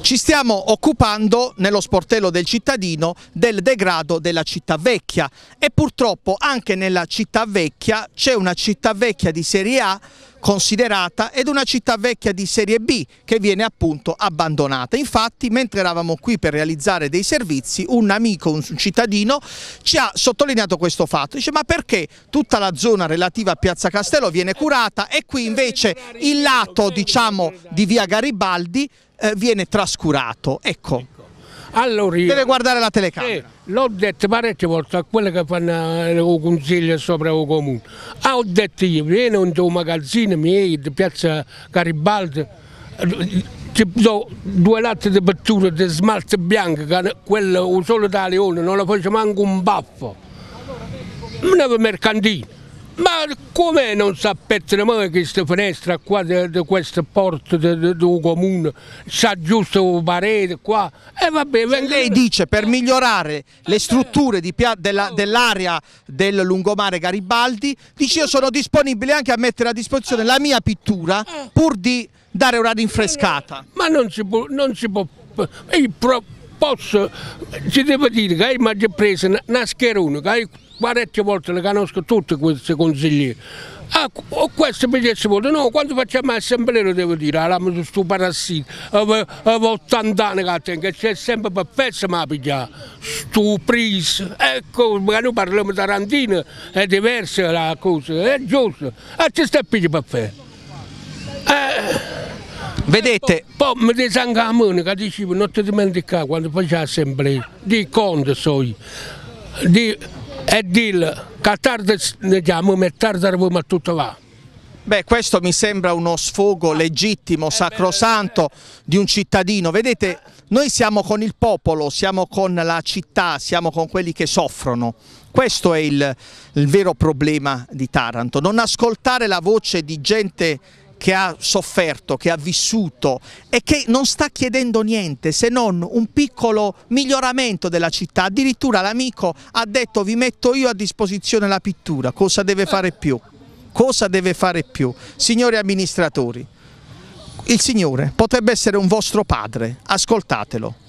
Ci stiamo occupando nello sportello del cittadino del degrado della città vecchia e purtroppo anche nella città vecchia c'è una città vecchia di serie A considerata ed una città vecchia di serie B che viene appunto abbandonata. Infatti mentre eravamo qui per realizzare dei servizi un amico, un cittadino ci ha sottolineato questo fatto, dice ma perché tutta la zona relativa a Piazza Castello viene curata e qui invece il lato diciamo di via Garibaldi eh, viene trascurato. Ecco. ecco. Allora io, Deve guardare la telecamera. Eh, l'ho detto parecchie volte a quelle che fanno il eh, consiglio sopra il comune. Ah, ho detto io, vieni in un magazzino, mi di piazza Garibaldi, ti do due latte di battuta di smalto bianco, che quello solo da leone, non lo faccio manco un baffo. Non è mercantino. Ma come non si appettano mai queste finestre qua, di, di queste porte del comune, c'è giusto la parete qua, e eh, vabbè, bene. Cioè, lei dice per migliorare le strutture dell'area del lungomare Garibaldi, dice io sono disponibile anche a mettere a disposizione la mia pittura pur di dare una rinfrescata. Ma non si può, non si può, posso, ci devo dire che hai preso una schera unica, parecchie volte le conosco tutti questi consigliere. Ah, o questo mi dice voto, no, quando facciamo l'assemblea devo dire, ah, mi sono sto avevo 80 anni che tengo, c'è sempre per pezzo ma piglia, sto preso, ecco, perché noi parliamo di Tarantino, è diversa la cosa, è giusto, e ah, ci sta pigliando per eh, pezzo. Vedete? Poi, eh, poi mi dice anche a me che dicevo, non ti dimenticare quando facciamo l'assemblea, di conto so io, di e dire che tardi ne diamo e tardi arriviamo a tutto là. Beh, questo mi sembra uno sfogo legittimo, eh, sacrosanto eh, di un cittadino. Vedete, noi siamo con il popolo, siamo con la città, siamo con quelli che soffrono. Questo è il, il vero problema di Taranto, non ascoltare la voce di gente che ha sofferto, che ha vissuto e che non sta chiedendo niente se non un piccolo miglioramento della città. Addirittura l'amico ha detto vi metto io a disposizione la pittura, cosa deve fare più? Cosa deve fare più? Signori amministratori, il Signore potrebbe essere un vostro padre, ascoltatelo.